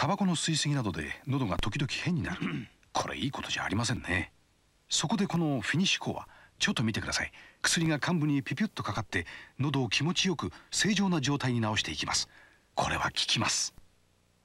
タバコの吸い過ぎなどで喉が時々変になる これいいことじゃありませんねそこでこのフィニッシュコアちょっと見てください薬が患部にピピュッとかかって喉を気持ちよく正常な状態に直していきますこれは効きます